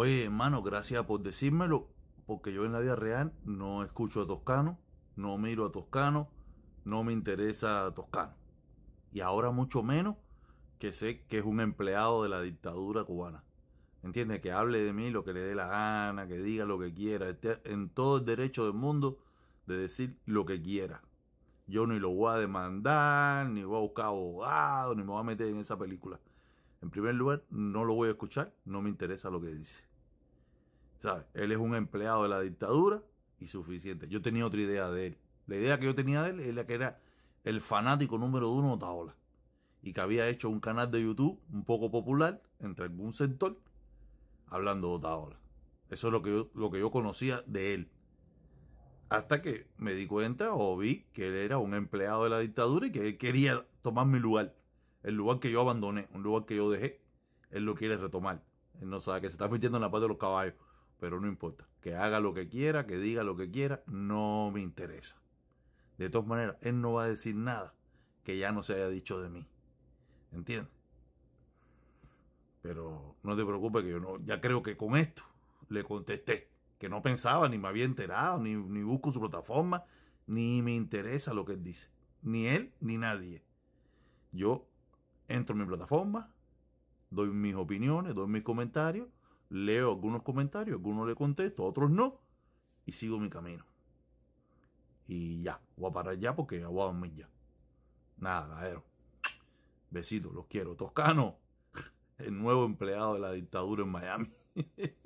Oye, hermano, gracias por decírmelo, porque yo en la vida real no escucho a Toscano, no miro a Toscano, no me interesa a Toscano. Y ahora mucho menos que sé que es un empleado de la dictadura cubana. ¿Entiendes? Que hable de mí lo que le dé la gana, que diga lo que quiera. Esté en todo el derecho del mundo de decir lo que quiera. Yo ni lo voy a demandar, ni voy a buscar abogado, ni me voy a meter en esa película. En primer lugar, no lo voy a escuchar, no me interesa lo que dice. ¿Sabes? Él es un empleado de la dictadura y suficiente. Yo tenía otra idea de él. La idea que yo tenía de él era que era el fanático número uno de Otaola. Y que había hecho un canal de YouTube un poco popular entre algún sector hablando de Otaola. Eso es lo que, lo que yo conocía de él. Hasta que me di cuenta o vi que él era un empleado de la dictadura y que él quería tomar mi lugar. El lugar que yo abandoné, un lugar que yo dejé, él lo quiere retomar. Él no sabe que se está metiendo en la paz de los caballos, pero no importa. Que haga lo que quiera, que diga lo que quiera, no me interesa. De todas maneras, él no va a decir nada que ya no se haya dicho de mí. ¿Entiendes? Pero no te preocupes que yo no, ya creo que con esto le contesté, que no pensaba, ni me había enterado, ni, ni busco su plataforma, ni me interesa lo que él dice. Ni él, ni nadie. Yo entro en mi plataforma, doy mis opiniones, doy mis comentarios, leo algunos comentarios, algunos le contesto, otros no, y sigo mi camino. Y ya, voy a parar ya porque voy a dormir ya. Nada, cabrón. Besitos, los quiero. Toscano, el nuevo empleado de la dictadura en Miami.